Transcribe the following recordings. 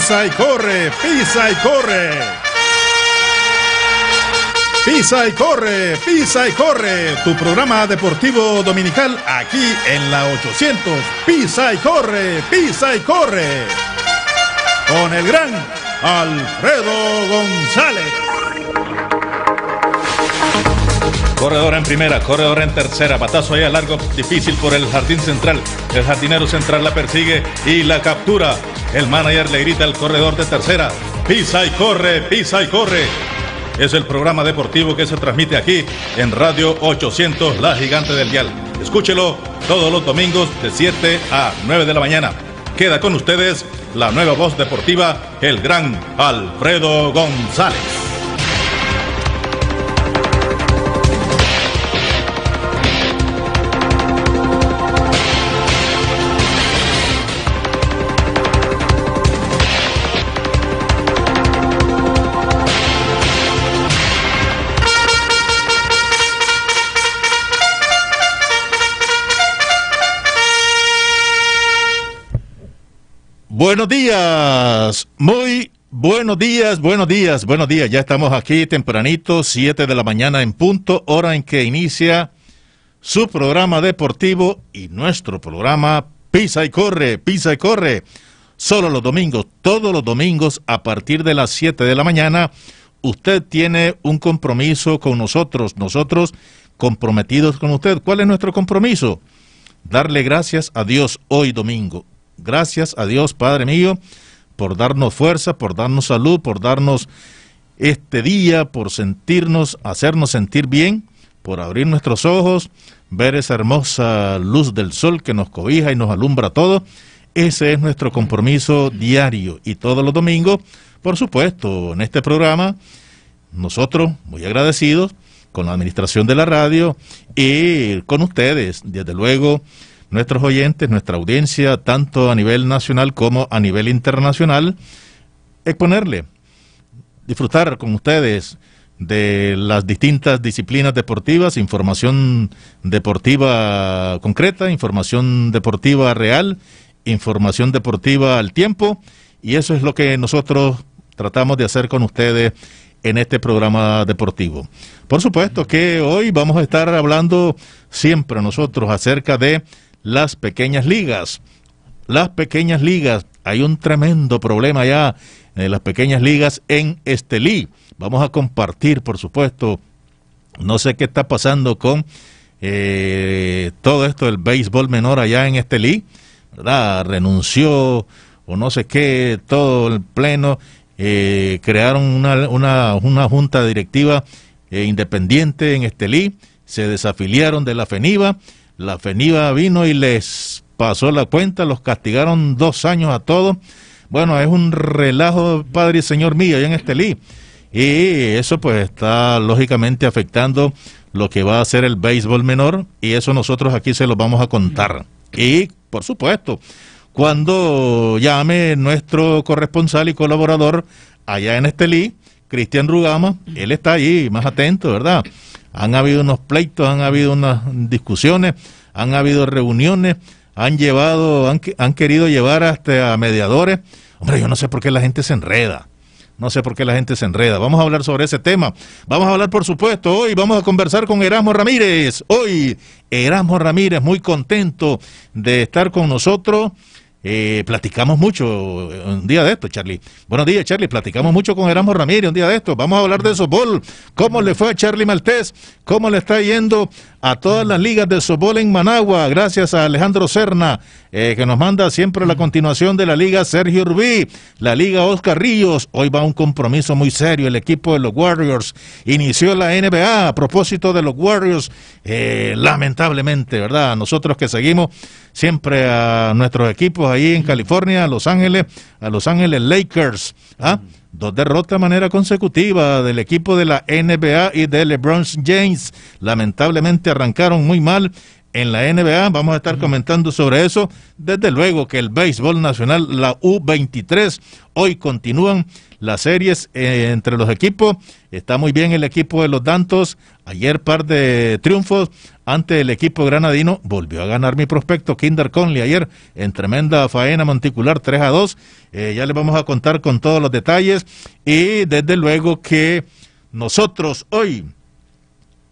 Pisa y corre, pisa y corre. Pisa y corre, pisa y corre. Tu programa deportivo dominical aquí en la 800. Pisa y corre, pisa y corre. Con el gran Alfredo González. Corredor en primera, corredor en tercera, batazo ahí a largo, difícil por el jardín central. El jardinero central la persigue y la captura. El manager le grita al corredor de tercera, pisa y corre, pisa y corre. Es el programa deportivo que se transmite aquí en Radio 800, La Gigante del Dial. Escúchelo todos los domingos de 7 a 9 de la mañana. Queda con ustedes la nueva voz deportiva, el gran Alfredo González. Buenos días, muy buenos días, buenos días, buenos días. Ya estamos aquí tempranito, 7 de la mañana en punto, hora en que inicia su programa deportivo y nuestro programa Pisa y Corre, Pisa y Corre. Solo los domingos, todos los domingos a partir de las 7 de la mañana, usted tiene un compromiso con nosotros, nosotros comprometidos con usted. ¿Cuál es nuestro compromiso? Darle gracias a Dios hoy domingo, Gracias a Dios, Padre mío, por darnos fuerza, por darnos salud, por darnos este día, por sentirnos, hacernos sentir bien, por abrir nuestros ojos, ver esa hermosa luz del sol que nos cobija y nos alumbra todo. Ese es nuestro compromiso diario y todos los domingos, por supuesto, en este programa, nosotros muy agradecidos con la administración de la radio y con ustedes, desde luego, nuestros oyentes, nuestra audiencia, tanto a nivel nacional como a nivel internacional, exponerle, disfrutar con ustedes de las distintas disciplinas deportivas, información deportiva concreta, información deportiva real, información deportiva al tiempo, y eso es lo que nosotros tratamos de hacer con ustedes en este programa deportivo. Por supuesto que hoy vamos a estar hablando siempre nosotros acerca de las pequeñas ligas. Las pequeñas ligas, hay un tremendo problema ya en eh, las pequeñas ligas en Estelí. Vamos a compartir, por supuesto, no sé qué está pasando con eh, todo esto del béisbol menor allá en Estelí. ¿verdad? Renunció o no sé qué, todo el pleno. Eh, crearon una, una, una, junta directiva independiente en Estelí, se desafiliaron de la FENIVA la FENIVA vino y les pasó la cuenta, los castigaron dos años a todos. Bueno, es un relajo, padre y señor mío, allá en Estelí. Y eso pues está lógicamente afectando lo que va a ser el béisbol menor y eso nosotros aquí se lo vamos a contar. Y por supuesto, cuando llame nuestro corresponsal y colaborador allá en Estelí, Cristian Rugama, él está ahí más atento, ¿verdad? Han habido unos pleitos, han habido unas discusiones, han habido reuniones, han llevado, han, querido llevar hasta a mediadores. Hombre, yo no sé por qué la gente se enreda. No sé por qué la gente se enreda. Vamos a hablar sobre ese tema. Vamos a hablar, por supuesto, hoy vamos a conversar con Erasmo Ramírez. Hoy, Erasmo Ramírez, muy contento de estar con nosotros. Eh, platicamos mucho eh, un día de esto, Charlie. Buenos días, Charlie. Platicamos mucho con Gerardo Ramírez un día de esto. Vamos a hablar de Bol. ¿Cómo le fue a Charlie Maltés? ¿Cómo le está yendo a todas las ligas de softball en Managua, gracias a Alejandro Cerna, eh, que nos manda siempre la continuación de la Liga Sergio Urbí, la Liga Oscar Ríos. Hoy va un compromiso muy serio. El equipo de los Warriors inició la NBA. A propósito de los Warriors, eh, lamentablemente, ¿verdad? Nosotros que seguimos siempre a nuestros equipos ahí en California, a Los Ángeles, a Los Ángeles Lakers. ¿ah? Dos derrotas de manera consecutiva del equipo de la NBA y de LeBron James. Lamentablemente arrancaron muy mal en la NBA. Vamos a estar comentando sobre eso. Desde luego que el béisbol nacional, la U23, hoy continúan las series eh, entre los equipos. Está muy bien el equipo de los Dantos. Ayer par de triunfos ante el equipo granadino. Volvió a ganar mi prospecto Kinder Conley ayer en tremenda faena monticular 3 a 2. Eh, ya les vamos a contar con todos los detalles. Y desde luego que nosotros hoy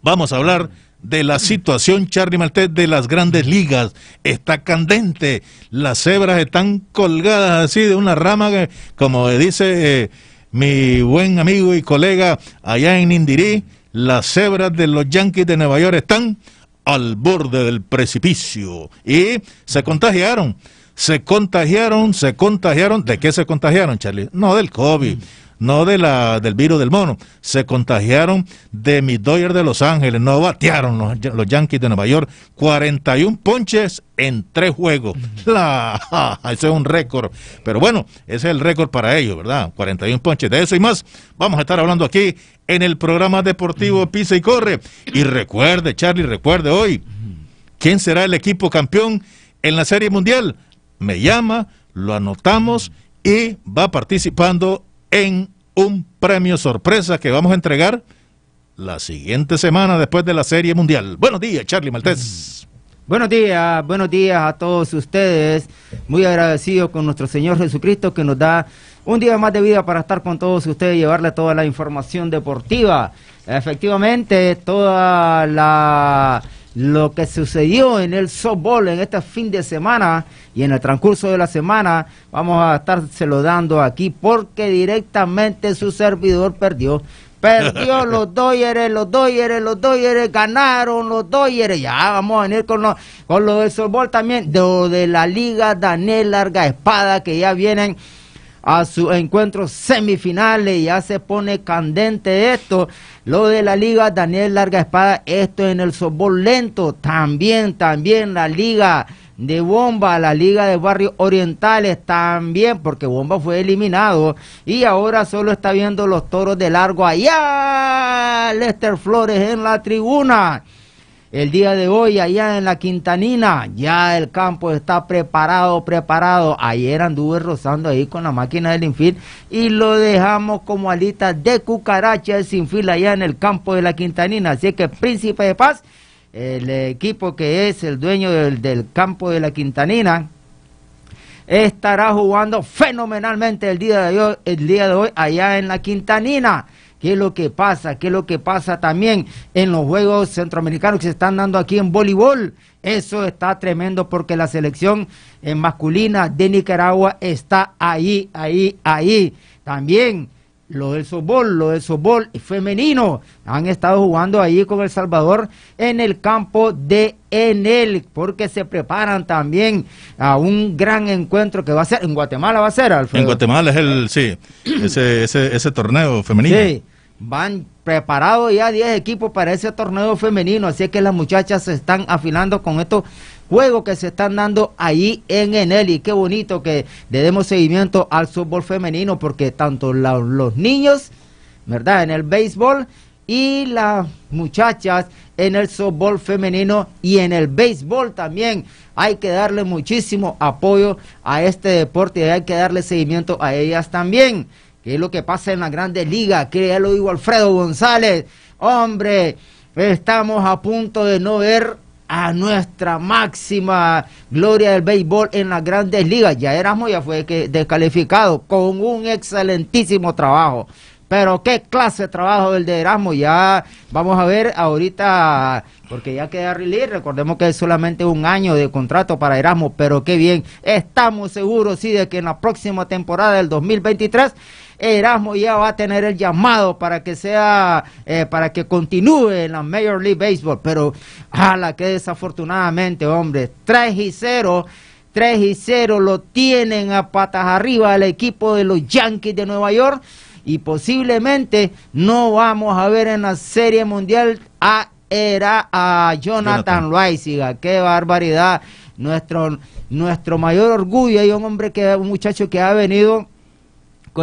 vamos a hablar de la situación, Charlie Maltés de las grandes ligas. Está candente. Las cebras están colgadas así de una rama, que, eh, como dice eh, mi buen amigo y colega allá en Indirí. Las cebras de los Yankees de Nueva York están al borde del precipicio. Y se contagiaron. Se contagiaron, se contagiaron. ¿De qué se contagiaron, Charlie? No, del COVID no de la, del virus del mono, se contagiaron de Midoyer de Los Ángeles, no batearon los, Yankees de Nueva York, 41 ponches en tres juegos. La, ah, es un récord. Pero bueno, ese es el récord para ellos, ¿verdad? 41 ponches. De eso y más vamos a estar hablando aquí en el programa deportivo Pisa y Corre. Y recuerde, Charlie, recuerde hoy, ¿quién será el equipo campeón en la Serie Mundial? Me llama, lo anotamos y va participando en un premio sorpresa que vamos a entregar la siguiente semana después de la Serie Mundial. Buenos días, Charlie Maltés. Buenos días, buenos días a todos ustedes. Muy agradecido con nuestro Señor Jesucristo que nos da un día más de vida para estar con todos ustedes y llevarle toda la información deportiva. Efectivamente, toda la lo que sucedió en el softball en este fin de semana y en el transcurso de la semana. Vamos a lo dando aquí porque directamente su servidor perdió. Perdió los doyeres, los doyeres, los doyeres, ganaron los doyeres, Ya vamos a venir con lo, con lo del softball también, de, de la Liga Daniel Larga Espada que ya vienen a su encuentro semifinales. Ya se pone candente esto. Lo de la liga Daniel Larga Espada, esto en el softball lento. También, también la liga de Bomba, la liga de barrios orientales también, porque Bomba fue eliminado y ahora solo está viendo los toros de largo allá. Lester Flores en la tribuna. El día de hoy allá en la Quintanina, ya el campo está preparado, preparado. Ayer anduve rozando ahí con la máquina del infil y lo dejamos como alita de cucaracha el sinfil allá en el campo de la Quintanina. Así que Príncipe de Paz, el equipo que es el dueño del, campo de la Quintanina, estará jugando fenomenalmente el día de hoy, el día de hoy allá en la Quintanina qué es lo que pasa, qué es lo que pasa también en los Juegos Centroamericanos que se están dando aquí en voleibol. Eso está tremendo porque la selección eh, masculina de Nicaragua está ahí, ahí, ahí. También lo del softball, lo del softball femenino. Han estado jugando ahí con El Salvador en el campo de Enel, porque se preparan también a un gran encuentro que va a ser en Guatemala, va a ser, Alfredo. En Guatemala es el, sí, ese, ese, ese torneo femenino. Sí van preparados ya 10 equipos para ese torneo femenino, así que las muchachas se están afilando con esto juegos que se están dando ahí en Enel. Y qué bonito que le demos seguimiento al softball femenino porque tanto los niños, ¿verdad? En el béisbol y las muchachas en el softball femenino y en el béisbol también. Hay que darle muchísimo apoyo a este deporte y hay que darle seguimiento a ellas también. Que es lo que pasa en la Grandes liga. Que ya lo digo Alfredo González. Hombre, estamos a punto de no ver a nuestra máxima gloria del béisbol en las grandes ligas. Ya Erasmo ya fue descalificado con un excelentísimo trabajo. Pero qué clase de trabajo el de Erasmo. Ya vamos a ver ahorita, porque ya queda release. Recordemos que es solamente un año de contrato para Erasmo. Pero qué bien. Estamos seguros, sí, de que en la próxima temporada del 2023 Erasmo ya va a tener el llamado para que sea, eh, para que continúe en la Major League Baseball. Pero, ala, que desafortunadamente, hombre, 3 y 0. 3 y 0 lo tienen a patas arriba el equipo de los Yankees de Nueva York y posiblemente no vamos a ver en la Serie Mundial a era a Jonathan, Weissiga. Qué barbaridad. Nuestro, nuestro mayor orgullo Hay un hombre que, un muchacho que ha venido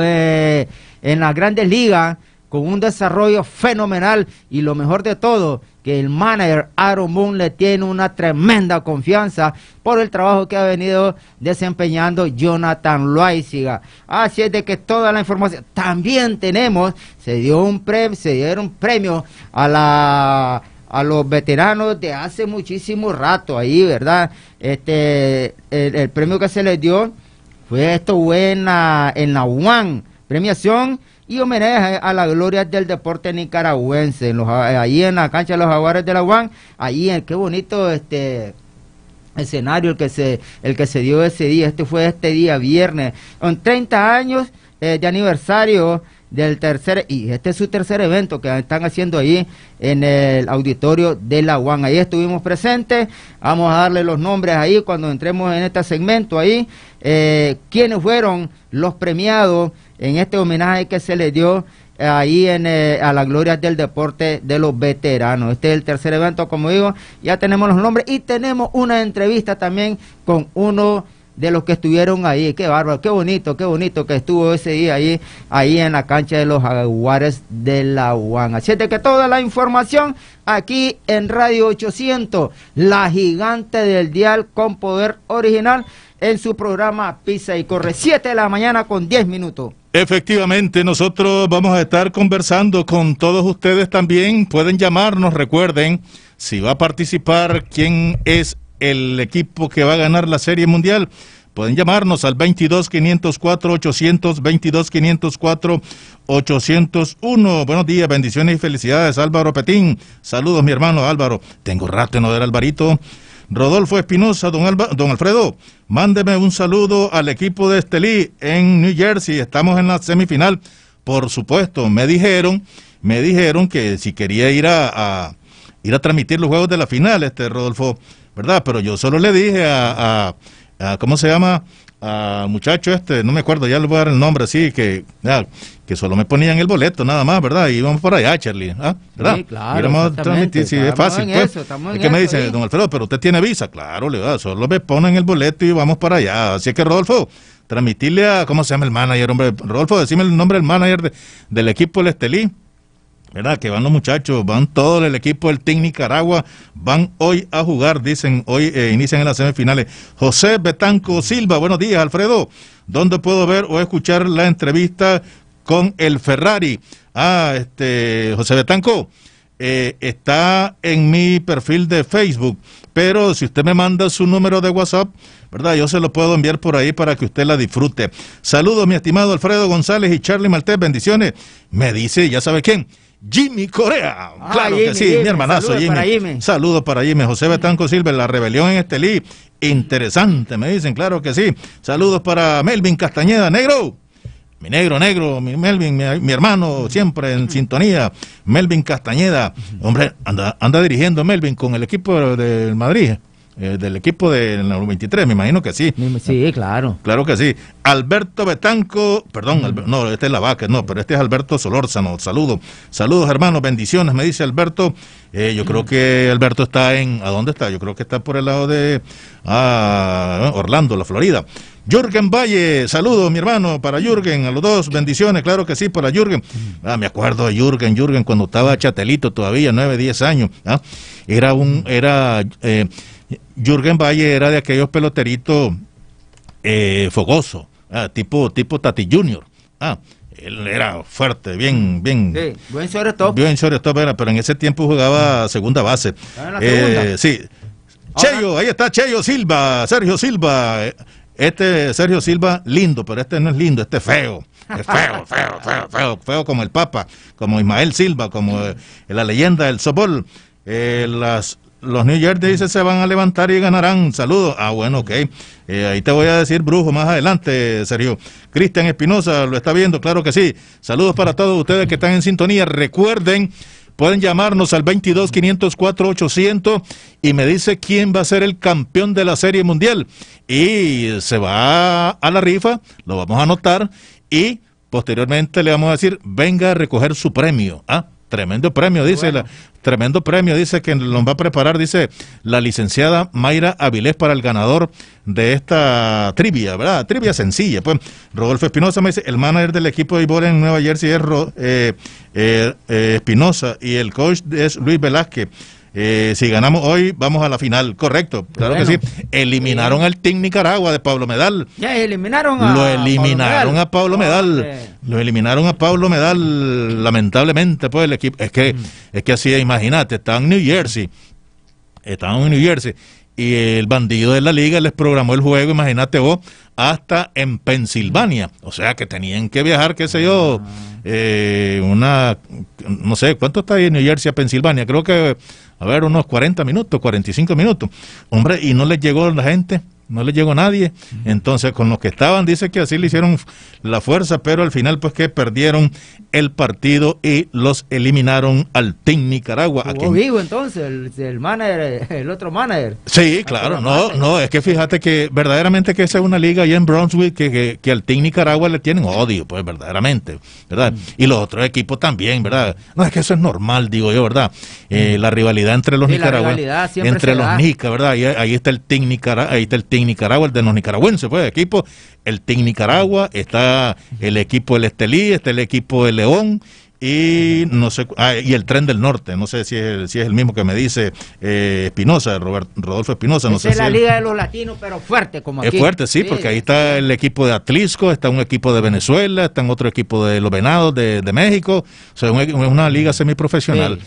eh, en las grandes ligas con un desarrollo fenomenal y lo mejor de todo, que el manager Aaron Moon le tiene una tremenda confianza por el trabajo que ha venido desempeñando Jonathan Loaiziga. Así es de que toda la información, también tenemos, se dio un premio, se dieron premio a la a los veteranos de hace muchísimo rato ahí, ¿verdad? Este el, el premio que se les dio fue esto buena en la, UAN, premiación y homenaje a la gloria del deporte nicaragüense, en eh, ahí en la cancha de los jaguares de la UAN, ahí en eh, qué bonito este escenario el que se el que se dio ese día, este fue este día viernes, con 30 años eh, de aniversario del tercer, y este es su tercer evento que están haciendo ahí en el auditorio de la UAN. Ahí estuvimos presentes, vamos a darle los nombres ahí cuando entremos en este segmento ahí eh, quiénes fueron los premiados en este homenaje que se le dio ahí en, eh, a la gloria del deporte de los veteranos. Este es el tercer evento, como digo, ya tenemos los nombres y tenemos una entrevista también con uno de los que estuvieron ahí. Qué bárbaro, qué bonito, qué bonito que estuvo ese día ahí, ahí en la cancha de los Jaguares de la UAN. Así que toda la información aquí en Radio 800, la gigante del dial con poder original en su programa Pisa y Corre. 7 de la mañana con 10 minutos. Efectivamente, nosotros vamos a estar conversando con todos ustedes también. Pueden llamarnos, recuerden, si va a participar, quién es el equipo que va a ganar la Serie Mundial. Pueden llamarnos al 22 504 800 22 504 801. Buenos días, bendiciones y felicidades, Álvaro Petín. Saludos, mi hermano Álvaro. Tengo rato en no ver Alvarito. Rodolfo Espinosa, don, don Alfredo, mándeme un saludo al equipo de Estelí en New Jersey, estamos en la semifinal. Por supuesto, me dijeron, me dijeron que si quería ir a, ir a transmitir los juegos de la final, este Rodolfo, ¿verdad? Pero yo solo le dije a, a, a ¿cómo se llama? Ah, muchacho este, no me acuerdo, ya le voy a dar el nombre así, que, que solo me ponían el boleto nada más, ¿verdad? Y vamos para allá, Charlie, ¿ah? ¿verdad? Sí, transmitir, es fácil. Pues. que me dice, don Alfredo, pero usted tiene visa, claro, le va, ah, solo me en el boleto y vamos para allá. Así que, Rodolfo, transmitirle a, ¿cómo se llama el manager, hombre? Rodolfo, decime el nombre del manager del equipo del Estelí. ¿verdad? Que van los muchachos, van todo el equipo del Team Nicaragua, van hoy a jugar, dicen, hoy eh, inician en las semifinales. José Betanco Silva, buenos días, Alfredo. ¿Dónde puedo ver o escuchar la entrevista con el Ferrari? Ah, este, José Betanco. Eh, está en mi perfil de Facebook, pero si usted me manda su número de WhatsApp, ¿verdad? Yo se lo puedo enviar por ahí para que usted la disfrute. Saludos, mi estimado Alfredo González y Charlie Maltés, bendiciones. Me dice, ya sabe quién, Jimmy Corea. Ah, claro que sí, mi hermanazo saludos Jimmy. Jimmy. Saludos para Jimmy. José Betanco Silva, la rebelión en este Estelí. Interesante, me dicen, claro que sí. Saludos para Melvin Castañeda, negro. Mi negro, negro, mi Melvin, mi, hermano, siempre en sintonía. Melvin Castañeda. Hombre, anda, anda dirigiendo Melvin con el equipo del Madrid. Eh, del equipo del 23, me imagino que sí. Sí, claro. Claro que sí. Alberto Betanco, perdón, no, este es la vaca, no, pero este es Alberto Solórzano, saludos. Saludos, hermanos, bendiciones, me dice Alberto. Eh, yo creo que Alberto está en, ¿a dónde está? Yo creo que está por el lado de ah, Orlando, la Florida. Jürgen Valle, saludos mi hermano, para Jürgen, a los dos, bendiciones, claro que sí, para Jürgen. Ah, me acuerdo de Jürgen, Jürgen cuando estaba chatelito todavía, 9, diez años. ¿ah? Era un, era, eh, Jürgen Valle era de aquellos peloteritos eh, fogosos, ¿ah? tipo, tipo Tati Junior. Ah, él era fuerte, bien, bien. Sí, buen shortstop. Buen era, pero en ese tiempo jugaba segunda base. Ah, sí. Cheyo, ahí está Cheyo Silva, Sergio Silva, eh, este Sergio Silva, lindo, pero este no es lindo, este es feo. Es feo, feo, feo, feo, feo como el Papa, como Ismael Silva, como eh, la leyenda del Sopol. Eh, los New Jersey dice se van a levantar y ganarán. Saludos. Ah, bueno, ok. Eh, ahí te voy a decir, brujo, más adelante, Sergio. Cristian Espinosa lo está viendo, claro que sí. Saludos para todos ustedes que están en sintonía. Recuerden Pueden llamarnos al 22 504 800 y me dice quién va a ser el campeón de la Serie Mundial. Y se va a la rifa, lo vamos a anotar y posteriormente le vamos a decir, venga a recoger su premio. ¿ah? Tremendo premio, dice, la, tremendo premio, dice que nos va a preparar, dice la licenciada Mayra Avilés para el ganador de esta trivia, ¿verdad? Trivia sencilla. Pues Rodolfo Espinosa me dice, el manager del equipo de béisbol en Nueva Jersey es eh, eh, eh, Espinosa y el coach es Luis Velázquez. Eh, si ganamos hoy, vamos a la final. Correcto, claro que sí. Eliminaron al Team Nicaragua de Pablo Medal. Ya eliminaron a Lo eliminaron a Pablo Medal. Lo eliminaron a Pablo Medal, lamentablemente, pues el equipo. Es que, mm. es que así, imagínate, estaban en New Jersey. Estaban en New Jersey y el bandido de la liga les programó el juego, imagínate vos, hasta en Pensilvania. O sea que tenían que viajar, qué sé yo. Ah eh, una, no sé, ¿cuánto está ahí en New Jersey a Pensilvania? Creo que, a ver, unos 40 minutos, 45 minutos. Hombre, ¿y no les llegó la gente? no le llegó nadie. Entonces, con los que estaban, dice que así le hicieron la fuerza, pero al final, pues que perdieron el partido y los eliminaron al Team Nicaragua. ¿Jugó vivo entonces el, manager, eh, el otro manager? Sí, claro, no, no, es que fíjate que verdaderamente que esa es una liga allá en Brunswick que, que, al Team Nicaragua le tienen odio, pues verdaderamente, ¿verdad? Y los otros equipos también, ¿verdad? No, es que eso es normal, digo yo, ¿verdad? Eh, la rivalidad entre los sí, entre los nicas, ¿verdad? Ahí, ahí, está el Team Nicaragua, ahí está el team Team Nicaragua, el de los nicaragüenses, pues, equipo, el Team Nicaragua, está el equipo del Estelí, está el equipo de León, y no sé ah, y el tren del norte no sé si es, si es el mismo que me dice eh, Espinosa Rodolfo Espinosa no es la liga de los latinos pero fuerte como aquí. es fuerte sí, porque ahí está el equipo de Atlisco está un equipo de Venezuela está otro equipo de los Venados de, México es una, liga semiprofesional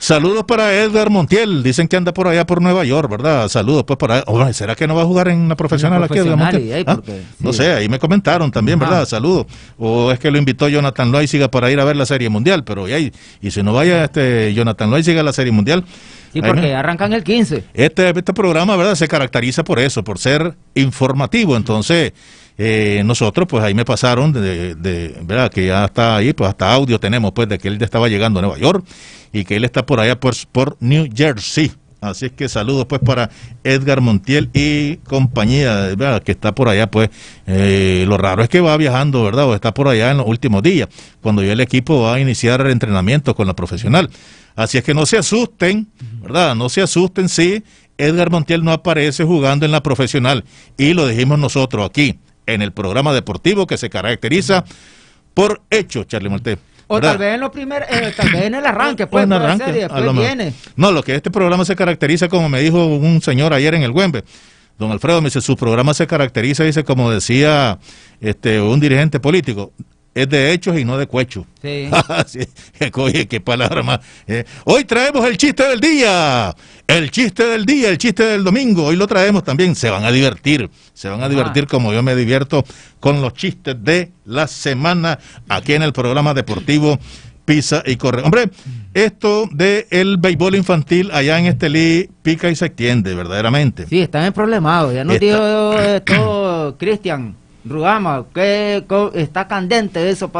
Saludos para Edgar Montiel. Dicen que anda por allá por Nueva York, ¿verdad? Saludos pues para. Oh, ¿Será que no va a jugar en una profesional, aquí? Ah, no sé, ahí me comentaron también, ¿verdad? Saludos. O es que lo invitó Jonathan Loisiga para ir a ver la Serie Mundial, pero ahí. Y si no vaya este Jonathan Loisiga a la Serie Mundial. y porque arrancan el 15. Este, este programa, ¿verdad? Se caracteriza por eso, por ser informativo. Entonces eh, nosotros, pues ahí me pasaron, de, ¿verdad? Que ya está ahí, pues hasta audio tenemos, pues, de que él estaba llegando a Nueva York y que él está por allá, pues, por New Jersey. Así es que saludos pues para Edgar Montiel y compañía, ¿verdad? que está por allá, pues eh, lo raro es que va viajando, ¿verdad? O está por allá en los últimos días, cuando ya el equipo va a iniciar el entrenamiento con la profesional. Así es que no se asusten, ¿verdad? No se asusten si Edgar Montiel no aparece jugando en la profesional y lo dijimos nosotros aquí en el programa deportivo que se caracteriza por hecho Charlie Martel. O tal vez en los primeros... Eh, tal vez en el arranque, pues, en arranque, viene. No, lo que este programa se caracteriza, como me dijo un señor ayer en el Güembe, don Alfredo me dice, su programa se caracteriza, dice, como decía este un dirigente político, es de hechos y no de cuecho. Sí. Oye, qué palabra más. Eh, hoy traemos el chiste del día, el chiste del día, el chiste del domingo. Hoy lo traemos también. Se van a divertir, se van a divertir como yo me divierto con los chistes de la semana aquí en el programa deportivo Pisa y Corre. Hombre, esto del el béisbol infantil allá en Estelí pica y se extiende verdaderamente. Sí, están problemado Ya nos Cristian Rugama, que está candente eso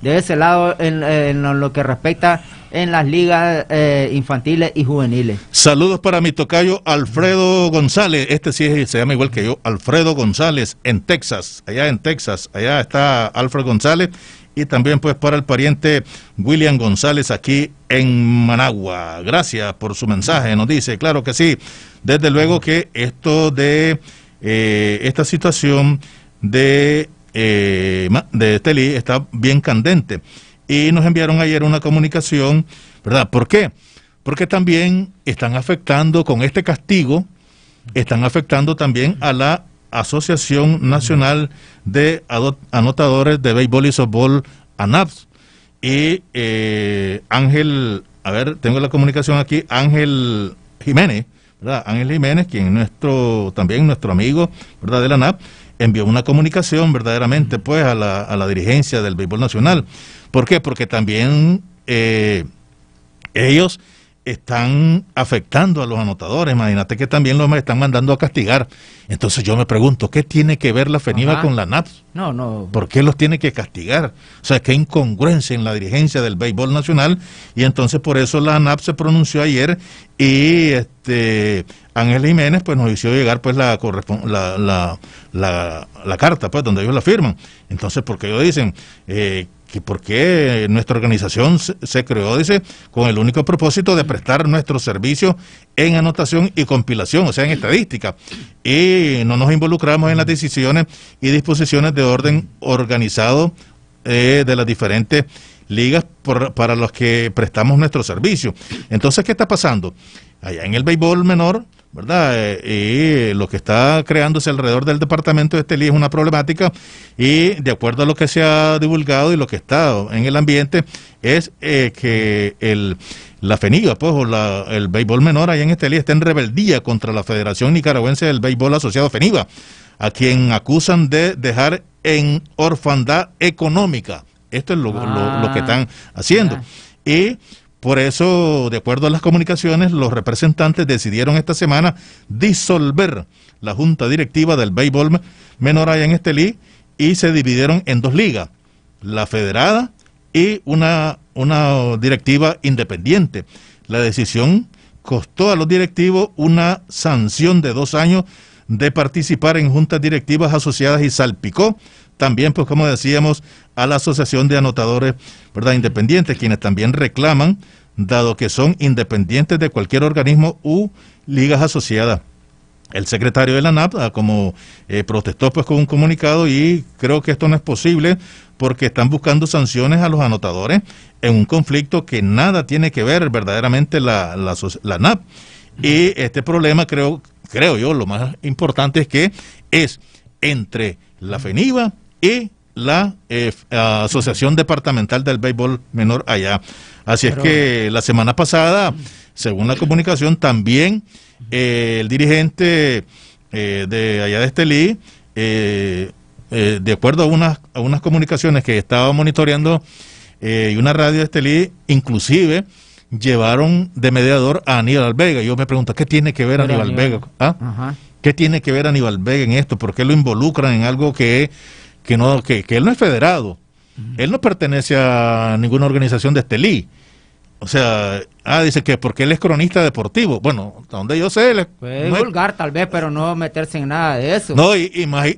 de ese lado en, lo que respecta en las ligas eh, infantiles y juveniles. Saludos para mi tocayo Alfredo González, este sí se llama igual que yo, Alfredo González en Texas, allá en Texas, allá está Alfredo González y también pues para el pariente William González aquí en Managua. Gracias por su mensaje, nos dice, claro que sí, desde luego que esto de eh, esta situación de, eh, de este está bien candente. Y nos enviaron ayer una comunicación, ¿verdad? ¿Por qué? Porque también están afectando con este castigo, están afectando también a la Asociación Nacional de Anotadores de Béisbol y Softball, ANAPS. Y eh, Ángel, a ver, tengo la comunicación aquí, Ángel Jiménez, ¿verdad? Ángel Jiménez, quien es nuestro, también nuestro amigo, ¿verdad? De la ANAP, envió una comunicación verdaderamente pues a la, a la dirigencia del béisbol nacional. ¿Por qué? Porque también eh, ellos están afectando a los anotadores. Imagínate que también los están mandando a castigar. Entonces yo me pregunto, ¿qué tiene que ver la FENIVA con la NAPS? No, no. ¿Por qué los tiene que castigar? O sea, hay incongruencia en la dirigencia del béisbol nacional. Y entonces por eso la NAPS se pronunció ayer y este Ángel Jiménez pues nos hizo llegar pues la, la, carta pues donde ellos la firman. Entonces, porque ellos dicen... Eh, y por qué nuestra organización se, creó, dice, con el único propósito de prestar nuestro servicio en anotación y compilación, o sea, en estadística. Y no nos involucramos en las decisiones y disposiciones de orden organizado eh, de las diferentes ligas para las que prestamos nuestro servicio. Entonces, ¿qué está pasando? Allá en el béisbol menor ¿verdad? Eh, y lo que está creándose alrededor del departamento de Estelí es una problemática y de acuerdo a lo que se ha divulgado y lo que está en el ambiente es eh, que el, la FENIVA, pues, el béisbol menor ahí en Estelí está en rebeldía contra la Federación Nicaragüense del Béisbol Asociado FENIVA, a quien acusan de dejar en orfandad económica. Esto es lo, que ah, están haciendo. Y por eso, de acuerdo a las comunicaciones, los representantes decidieron esta semana disolver la junta directiva del béisbol menor allá en Estelí y se dividieron en dos ligas, la federada y una, una directiva independiente. La decisión costó a los directivos una sanción de dos años de participar en juntas directivas asociadas y salpicó también, pues como decíamos, a la Asociación de Anotadores ¿verdad? Independientes, quienes también reclaman, dado que son independientes de cualquier organismo u ligas asociadas. El secretario de la NAP, ah, como eh, protestó pues con un comunicado y creo que esto no es posible porque están buscando sanciones a los anotadores en un conflicto que nada tiene que ver verdaderamente la, la, NAP. Y este problema creo, creo yo, lo más importante es que es entre la FENIVA y la eh, eh, Asociación Departamental del Béisbol Menor allá. Así es que la semana pasada, según la comunicación, también eh, el dirigente de allá de Estelí, de acuerdo a unas, a unas comunicaciones que estaba monitoreando y una radio de Estelí, inclusive llevaron de mediador a Aníbal Vega. Yo me pregunto, ¿qué tiene que ver Aníbal, Aníbal, Vega? ¿Ah? ¿Qué tiene que ver Aníbal Vega en esto? ¿Por qué lo involucran en algo que que, no, que, que él no es federado, él no pertenece a ninguna organización de Estelí. O sea, ah, dice que porque él es cronista deportivo. Bueno, donde yo sé, él es, vulgar tal vez, pero no meterse en nada de eso. No, y, más,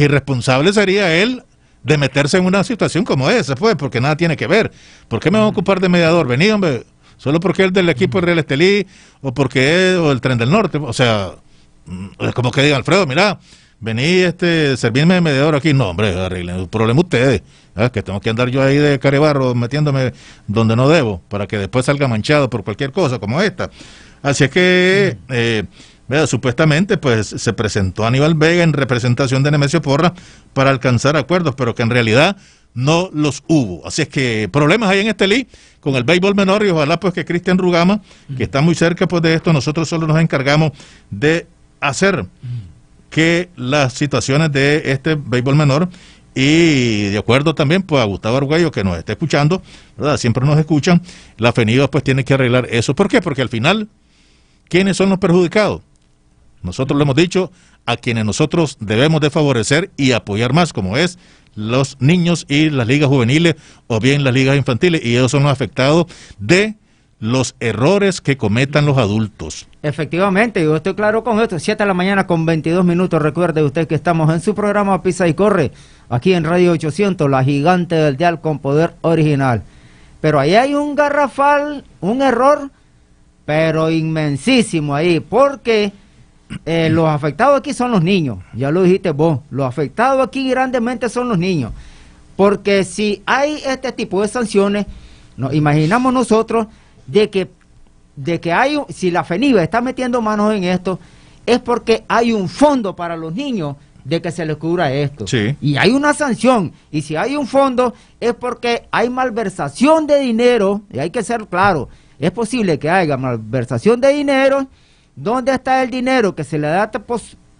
irresponsable sería él de meterse en una situación como esa, pues, porque nada tiene que ver. ¿Por qué me van a ocupar de mediador? Vení, hombre, solo porque es del equipo de Real Estelí o porque es o el Tren del Norte. O sea, mm, es como que diga Alfredo, mira, vení, este, servirme de mediador aquí. No, hombre, arreglen el problema ustedes. Ah, que tengo que andar yo ahí de carebarro metiéndome donde no debo, para que después salga manchado por cualquier cosa como esta. Así es que, mm. eh, vea, supuestamente, pues se presentó Aníbal Vega en representación de Nemesio Porra para alcanzar acuerdos, pero que en realidad no los hubo. Así es que problemas hay en este league con el béisbol menor y ojalá pues que Cristian Rugama, que mm. está muy cerca pues de esto, nosotros solo nos encargamos de hacer mm que las situaciones de este béisbol menor y de acuerdo también pues, a Gustavo Arguello que nos está escuchando, Siempre nos escuchan. La FENIVA pues tiene que arreglar eso. ¿Por qué? Porque al final, ¿quiénes son los perjudicados? Nosotros lo hemos dicho, a quienes nosotros debemos de favorecer y apoyar más, como es los niños y las ligas juveniles o bien las ligas infantiles, y ellos son los afectados de los errores que cometan los adultos. Efectivamente, yo estoy claro con esto. 7 de la mañana con 22 minutos. Recuerde usted que estamos en su programa Pisa y Corre, aquí en Radio 800, la gigante del dial con poder original. Pero ahí hay un garrafal, un error, pero inmensísimo ahí, porque eh, los afectados aquí son los niños. Ya lo dijiste vos, los afectados aquí grandemente son los niños. Porque si hay este tipo de sanciones, nos imaginamos nosotros de que, de que hay, si la FENIVA está metiendo manos en esto, es porque hay un fondo para los niños de que se les cubra esto. Y hay una sanción. Y si hay un fondo, es porque hay malversación de dinero, y hay que ser claro, es posible que haya malversación de dinero. ¿Dónde está el dinero que se le da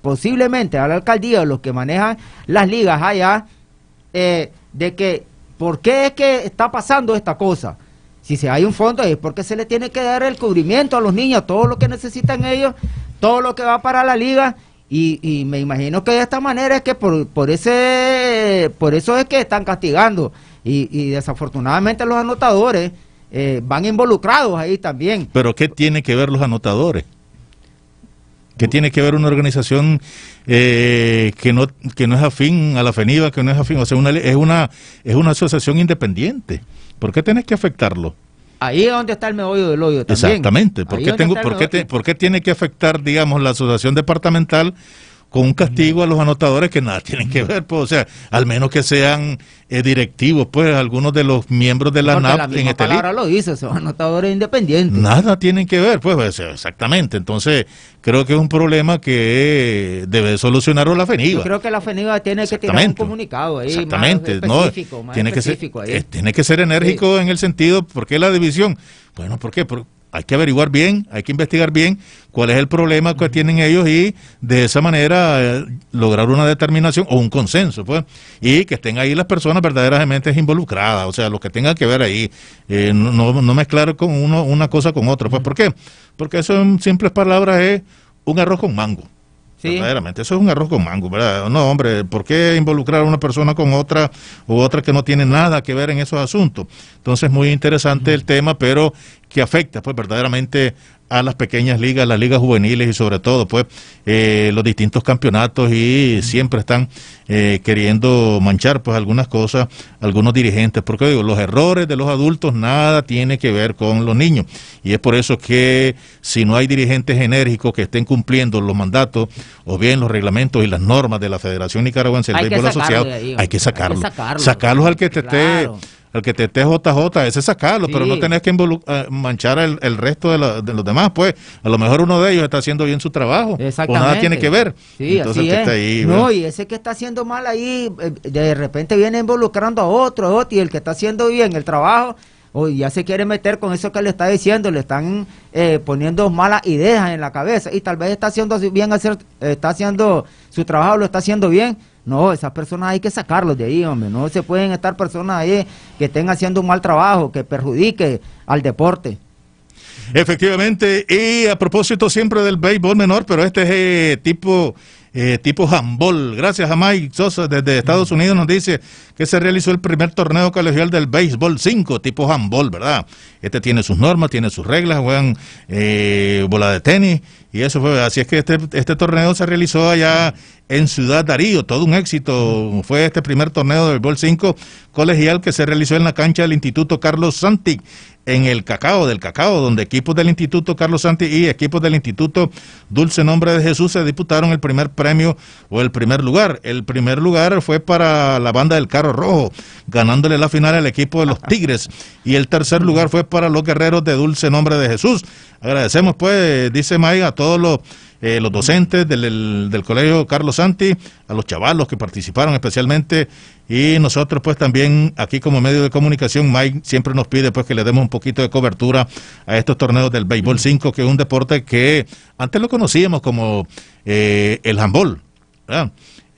posiblemente a la alcaldía, los que manejan las ligas allá, eh, de que por qué es que está pasando esta cosa? Si se hay un fondo es porque se le tiene que dar el cubrimiento a los niños, todo lo que necesitan ellos, todo lo que va para la liga. Y, me imagino que de esta manera es que por, por, ese, por eso es que están castigando. Y, desafortunadamente los anotadores eh, van involucrados ahí también. Pero ¿qué tiene que ver los anotadores? ¿Qué tiene que ver una organización eh, que no que no es afín a la FENIVA, que no es afín, o sea, una, es una es una asociación independiente. ¿Por qué tenés que afectarlo? Ahí es donde está el meollo del hoyo también. Exactamente. ¿Por, qué, tengo, ¿por qué tiene que afectar, digamos, la asociación departamental con un castigo a los anotadores que nada tienen que ver, pues, o sea, al menos que sean eh, directivos, pues, algunos de los miembros de la Porque NAP en este ahora lo dice, son anotadores independientes. Nada tienen que ver, pues, exactamente. Entonces, creo que es un problema que debe solucionarlo la FENIVA. creo que la FENIVA tiene que tener un comunicado ahí. Exactamente, específico, tiene, que ser, eh, tiene que ser enérgico en el sentido, porque la división, bueno, ¿por qué? Porque hay que averiguar bien, hay que investigar bien cuál es el problema que tienen ellos y de esa manera eh, lograr una determinación o un consenso, pues, y que estén ahí las personas verdaderamente involucradas, o sea, lo que tenga que ver ahí, eh, no, mezclar con una cosa con otra, pues, ¿por qué? Porque eso en simples palabras es un arroz con mango. Verdaderamente, eso es un arroz con mango, ¿verdad? No, hombre, ¿por qué involucrar a una persona con otra o otra que no tiene nada que ver en esos asuntos? Entonces, muy interesante el tema, pero que afecta pues verdaderamente a las pequeñas ligas, las ligas juveniles y sobre todo pues eh, los distintos campeonatos y siempre están eh, queriendo manchar pues algunas cosas, algunos dirigentes, porque digo, los errores de los adultos nada tiene que ver con los niños y es por eso que si no hay dirigentes enérgicos que estén cumpliendo los mandatos o bien los reglamentos y las normas de la Federación Nicaragüense del Béisbol Asociado, hay que sacarlos, sacarlos, al que te esté el que te esté JJ, ese sacarlo, pero no tenés que eh, manchar el, resto de, los demás, pues. A lo mejor uno de ellos está haciendo bien su trabajo. nada tiene que ver. Sí, así es. no, y ese que está haciendo mal ahí, eh, de repente viene involucrando a otro, otro, y el que está haciendo bien el trabajo, o ya se quiere meter con eso que le está diciendo, le están eh, poniendo malas ideas en la cabeza y tal vez está haciendo bien hacer, está haciendo su trabajo, lo está haciendo bien, no, esas personas hay que sacarlos de ahí, hombre. No se pueden estar personas ahí que estén haciendo un mal trabajo, que perjudique al deporte. Efectivamente, y a propósito siempre del béisbol menor, pero este es eh, tipo eh, tipo handball. Gracias a Mike Sosa desde Estados Unidos nos dice que se realizó el primer torneo colegial del béisbol 5, tipo handball, ¿verdad? Este tiene sus normas, tiene sus reglas, juegan eh, bola de tenis y eso fue, así es que este, este, torneo se realizó allá en Ciudad Darío, todo un éxito. Fue este primer torneo del Bol 5 colegial que se realizó en la cancha del Instituto Carlos Santi, en el Cacao del Cacao, donde equipos del Instituto Carlos Santi y equipos del Instituto Dulce Nombre de Jesús se disputaron el primer premio o el primer lugar. El primer lugar fue para la banda del Carro Rojo, ganándole la final al equipo de los Tigres. Y el tercer lugar fue para los guerreros de Dulce Nombre de Jesús. Agradecemos, pues, dice Maiga, a todos todos los, eh, docentes del, colegio Carlos Santi, a los chavalos que participaron especialmente y nosotros pues también aquí como medio de comunicación, Mike siempre nos pide pues que le demos un poquito de cobertura a estos torneos del béisbol 5, que es un deporte que antes lo conocíamos como eh, el handball,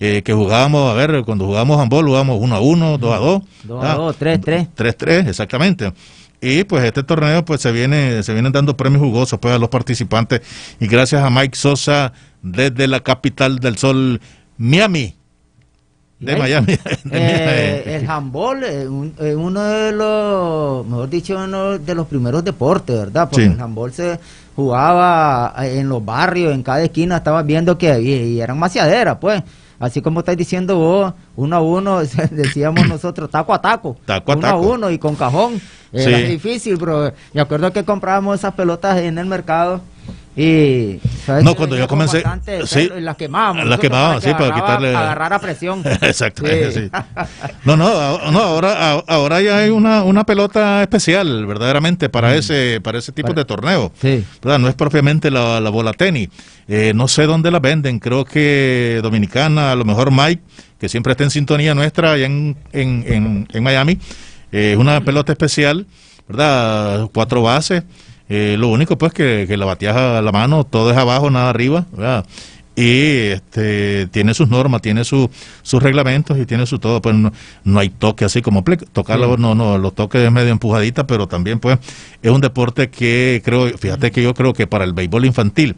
eh, que jugábamos, a ver, cuando jugábamos handball jugábamos 1 a 1, 2 a 2. 2 a 2, 3 a 3. 3 a 3, exactamente. Y pues este torneo pues se viene, se vienen dando premios jugosos pues a los participantes. Y gracias a Mike Sosa desde la capital del sol, Miami. De eh, Miami. el handball es uno de los, mejor dicho, uno de los primeros deportes, ¿verdad? Porque el handball se jugaba en los barrios, en cada esquina, estaba viendo que y eran maciaderas, pues. Así como estáis diciendo vos, uno a uno, decíamos nosotros, taco a taco. Taco a uno a uno y con cajón. Era difícil, pero Me acuerdo que comprábamos esas pelotas en el mercado y, No, cuando yo comencé. las quemábamos. Las sí, para quitarle. Agarrar a presión. Exacto, No, no, ahora, ahora ya hay una, una pelota especial, verdaderamente, para mm. ese para ese tipo de torneo. No es propiamente la, bola tenis. Eh, no sé dónde la venden, creo que Dominicana, a lo mejor Mike, que siempre está en sintonía nuestra allá en, Miami. Eh, es una pelota especial, ¿verdad? Cuatro bases. Eh, lo único pues que, la bateas a la mano, todo es abajo, nada arriba, y este, tiene sus normas, tiene sus reglamentos y tiene su todo. Pues no, hay toque así como tocarlo, mm. no, no, los toques es medio empujadita, pero también pues es un deporte que creo, fíjate que yo creo que para el béisbol infantil,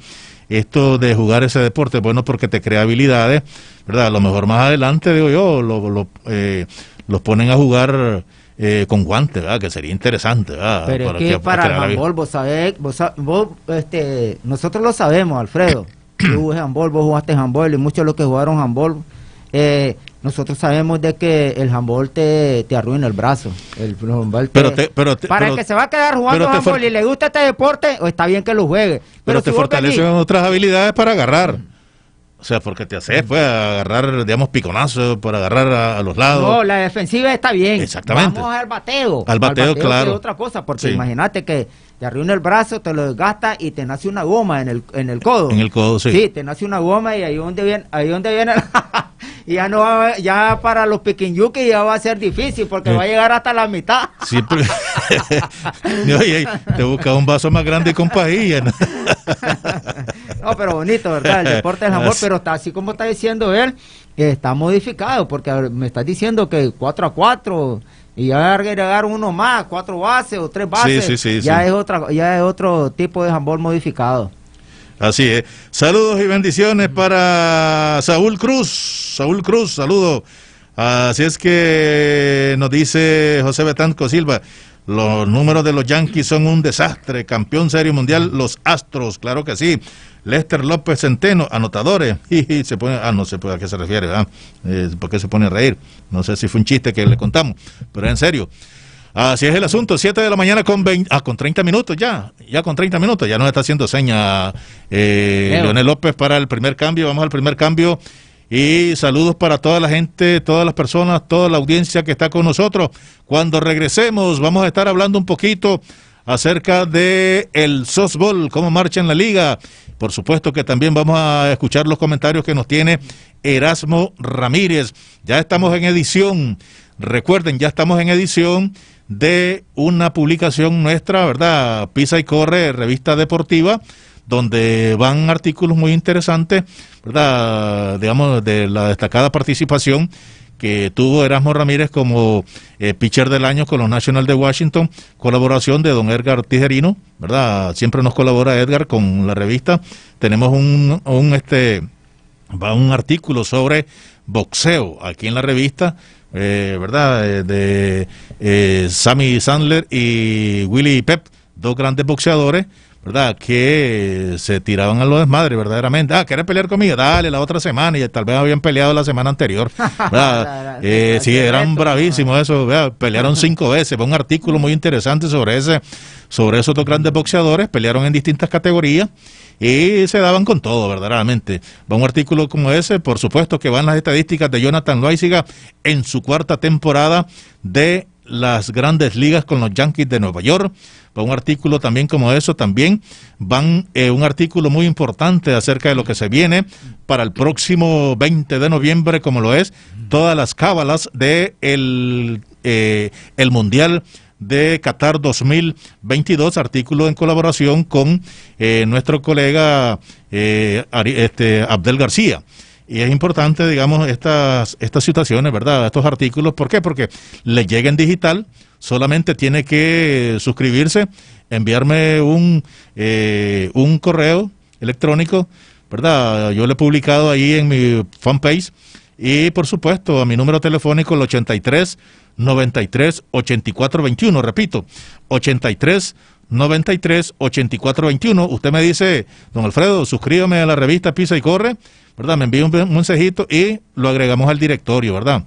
esto de jugar ese deporte, bueno, porque te crea habilidades, ¿verdad? A lo mejor más adelante, digo yo, eh, los ponen a jugar eh, con guantes, que sería interesante. Pero para para, el handball, vos sabés, vos, este, nosotros lo sabemos, Alfredo. Tú jugué handball, vos jugaste handball y muchos de los que jugaron handball, eh, nosotros sabemos de que el handball te, te arruina el brazo. El, pero, para el que se va a quedar jugando handball y le gusta este deporte, o está bien que lo juegue. Pero, te fortalecen otras habilidades para agarrar. O sea, porque te haces, pues, agarrar, digamos, piconazos para agarrar a, los lados. No, la defensiva está bien. Exactamente. Vamos al bateo. Al bateo, claro. Es otra cosa, porque imagínate que te arruina el brazo, te lo desgasta y te nace una goma en el, en el codo. En el codo, sí. Sí, te nace una goma y ahí donde viene, ahí donde viene y ya no ya para los piquinyuques ya va a ser difícil porque va a llegar hasta la mitad. Sí, pero, oye, te busca un vaso más grande con pajilla. No, pero bonito, ¿verdad? El deporte es el pero está, así como está diciendo él, que está modificado, porque me está diciendo que 4 a 4 y ya agregar uno más, cuatro bases o tres bases, ya es otra, ya es otro tipo de handball modificado. Así es. Saludos y bendiciones para Saúl Cruz. Saúl Cruz, saludo. Así es que nos dice José Betanco Silva, los números de los Yankees son un desastre. Campeón Serie mundial, los Astros, claro que sí. Lester López Centeno, anotadores. Y, se pone, ah, no sé a qué se refiere, ¿verdad? Ah, eh, ¿Por qué se pone a reír? No sé si fue un chiste que le contamos, pero en serio. Así es el asunto, 7 de la mañana con 20, ah, con 30 minutos ya, ya con 30 minutos, ya nos está haciendo seña eh, Leonel López para el primer cambio, vamos al primer cambio y saludos para toda la gente, todas las personas, toda la audiencia que está con nosotros. Cuando regresemos vamos a estar hablando un poquito acerca de el softball, cómo marcha en la liga. Por supuesto que también vamos a escuchar los comentarios que nos tiene Erasmo Ramírez. Ya estamos en edición, recuerden, ya estamos en edición de una publicación nuestra, ¿verdad? Pisa y Corre, revista deportiva, donde van artículos muy interesantes, ¿verdad? Digamos, de la destacada participación que tuvo Erasmo Ramírez como eh, pitcher del año con los National de Washington, colaboración de don Edgar Tijerino, ¿verdad? Siempre nos colabora Edgar con la revista. Tenemos un, un, este, un artículo sobre boxeo aquí en la revista, eh, ¿verdad? Eh, de Sammy Sandler y Willie Pep, dos grandes boxeadores. ¿verdad? Que se tiraban a los desmadres, verdaderamente. Ah, ¿quieres pelear conmigo? Dale, la otra semana. Y tal vez habían peleado la semana anterior. Eh, sí, eran bravísimos eso. Pelearon cinco veces. Va un artículo muy interesante sobre ese, sobre esos dos grandes boxeadores. Pelearon en distintas categorías y se daban con todo, verdaderamente. Va un artículo como ese, por supuesto que van las estadísticas de Jonathan Loaiziga en su cuarta temporada de las grandes ligas con los Yankees de Nueva York. Un artículo también como eso, también van eh, un artículo muy importante acerca de lo que se viene para el próximo 20 de noviembre, como lo es, todas las cábalas de el, eh, Mundial de Qatar 2022, artículo en colaboración con eh, nuestro colega este, Abdel García. Y es importante, digamos, estas, estas situaciones, ¿verdad? Estos artículos. ¿Por qué? Porque le llega en digital, solamente tiene que suscribirse, enviarme un, eh, un correo electrónico, ¿verdad? Yo lo he publicado ahí en mi fanpage. Y por supuesto, a mi número telefónico, el 83 93 84 Repito, 83 93 21 Usted me dice, don Alfredo, suscríbame a la revista Pisa y Corre, ¿verdad? Me envía un mensajito y lo agregamos al directorio, ¿verdad?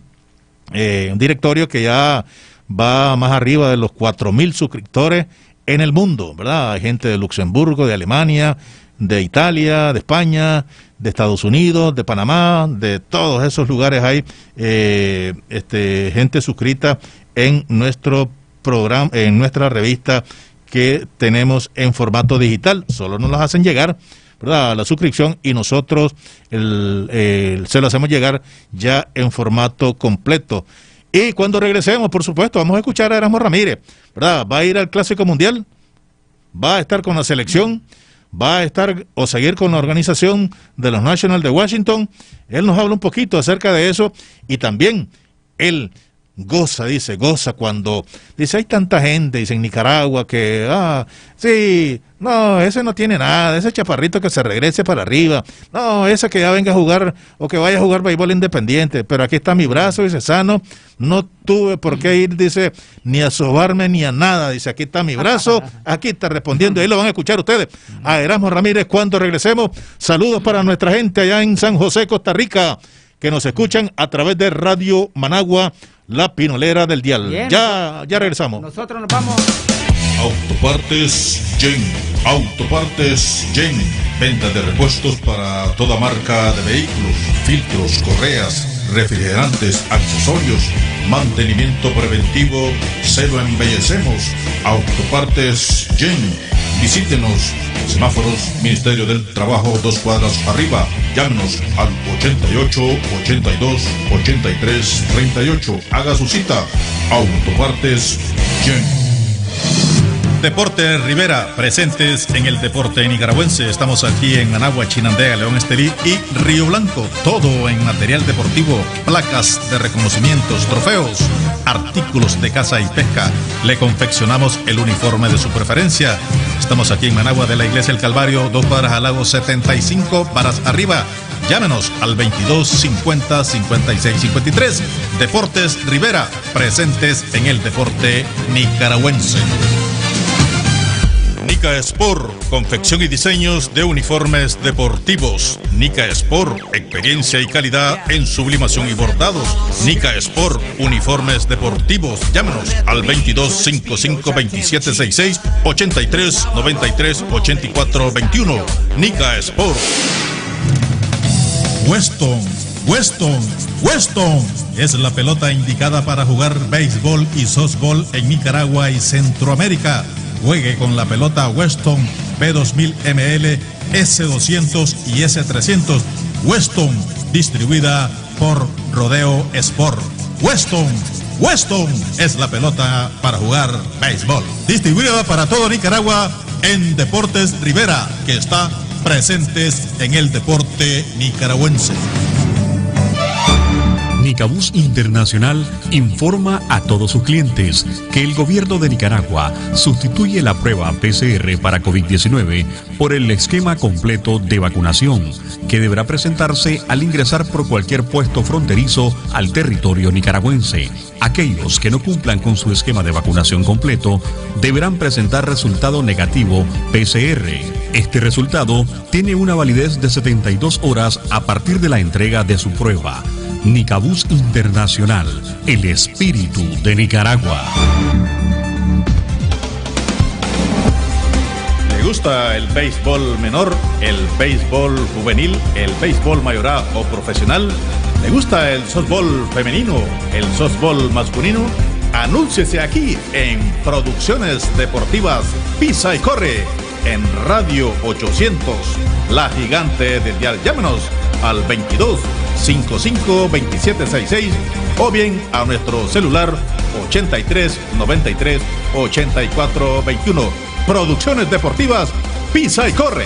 Eh, un directorio que ya va más arriba de los 4.000 suscriptores en el mundo, ¿verdad? Hay gente de Luxemburgo, de Alemania, de Italia, de España, de Estados Unidos, de Panamá, de todos esos lugares hay eh, este, gente suscrita en nuestro programa, en nuestra revista que tenemos en formato digital. Solo nos los hacen llegar. ¿verdad? la suscripción y nosotros se lo hacemos llegar ya en formato completo. Y cuando regresemos, por supuesto, vamos a escuchar a Erasmo Ramírez. ¿verdad? Va a ir al Clásico Mundial, va a estar con la selección va a estar o seguir con la organización de los Nationals de Washington. Él nos habla un poquito acerca de eso y también él goza, dice, goza cuando, dice, hay tanta gente, dice, en Nicaragua que, ah, sí, no, ese no tiene nada, ese chaparrito que se regrese para arriba, no, ese que ya venga a jugar o que vaya a jugar béisbol independiente, pero aquí está mi brazo, dice, sano, no tuve por qué ir, dice, ni a sobarme ni a nada, dice, aquí está mi brazo, aquí está respondiendo, ahí lo van a escuchar ustedes, a Erasmo Ramírez cuando regresemos, saludos para nuestra gente allá en San José, Costa Rica, que nos escuchan a través de Radio Managua la pinolera del dial. ya, ya regresamos. Nosotros nos vamos. Autopartes Gen. Autopartes Gen. Venta de repuestos para toda marca de vehículos, filtros, correas, refrigerantes, accesorios, mantenimiento preventivo. Se lo embellecemos. Autopartes Gen. Visítenos. Semáforos, Ministerio del Trabajo, dos cuadras arriba. Llámenos al 88 82 83 38. Haga su cita. Autopartes Gen. Deporte Rivera, presentes en el deporte nicaragüense. Estamos aquí en Managua, Chinandega, León Estelí y Río Blanco. Todo en material deportivo, placas de reconocimientos, trofeos, artículos de caza y pesca. Le confeccionamos el uniforme de su preferencia. Estamos aquí en Managua de la Iglesia El Calvario, dos cuadras al lago 75, varas arriba. Llámenos al 22 50 Deportes Rivera, presentes en el deporte nicaragüense. Nica Sport, confección y diseños de uniformes deportivos. Nica Sport, experiencia y calidad en sublimación y bordados. Nica Sport, uniformes deportivos. Llámenos al 22 2766 27 66 Nica Sport. Weston, Weston, Weston es la pelota indicada para jugar béisbol y softball en Nicaragua y Centroamérica Juegue con la pelota Weston B2000ML S200 y S300 Weston, distribuida por Rodeo Sport. Weston, Weston es la pelota para jugar béisbol. Distribuida para todo Nicaragua en Deportes Rivera, que está presentes en el deporte nicaragüense. Nicabús Internacional informa a todos sus clientes que el gobierno de Nicaragua sustituye la prueba PCR para COVID-19 por el esquema completo de vacunación que deberá presentarse al ingresar por cualquier puesto fronterizo al territorio nicaragüense. Aquellos que no cumplan con su esquema de vacunación completo deberán presentar resultado negativo PCR este resultado tiene una validez de 72 horas a partir de la entrega de su prueba. Nicabús Internacional, el espíritu de Nicaragua. ¿Le gusta el béisbol menor, el béisbol juvenil, el béisbol mayorá o profesional? ¿Le gusta el softball femenino, el softball masculino? Anúnciese aquí en Producciones Deportivas Pisa y Corre en Radio 800 la gigante del dial. Llámenos al 22 55 27 66 o bien a nuestro celular 83 93 84 21. Producciones Deportivas Pisa y Corre.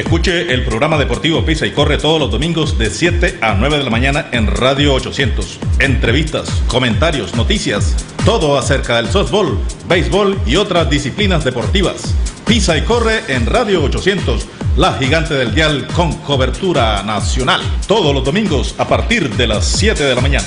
Escuche el programa deportivo Pisa y Corre todos los domingos de 7 a 9 de la mañana en Radio 800. Entrevistas, comentarios, noticias, todo acerca del softball, béisbol y otras disciplinas deportivas. Pisa y Corre en Radio 800, la gigante del dial con cobertura nacional. Todos los domingos a partir de las 7 de la mañana.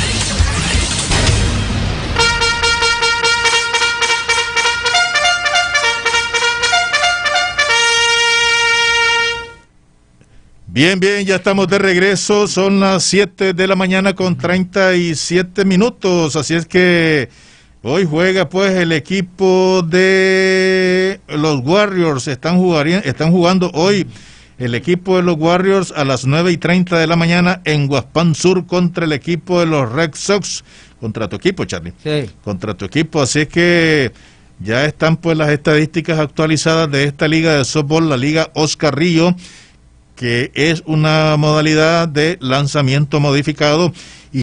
Bien, bien, ya estamos de regreso. Son las 7 de la mañana con 37 minutos. Así es que hoy juega pues el equipo de los Warriors. Están, jugando hoy el equipo de los Warriors a las 9 y 30 de la mañana en Guaspán Sur contra el equipo de los Red Sox. Contra tu equipo, Charlie. Sí. Contra tu equipo. Así es que ya están pues las estadísticas actualizadas de esta liga de softball, la liga Oscar Río que es una modalidad de lanzamiento modificado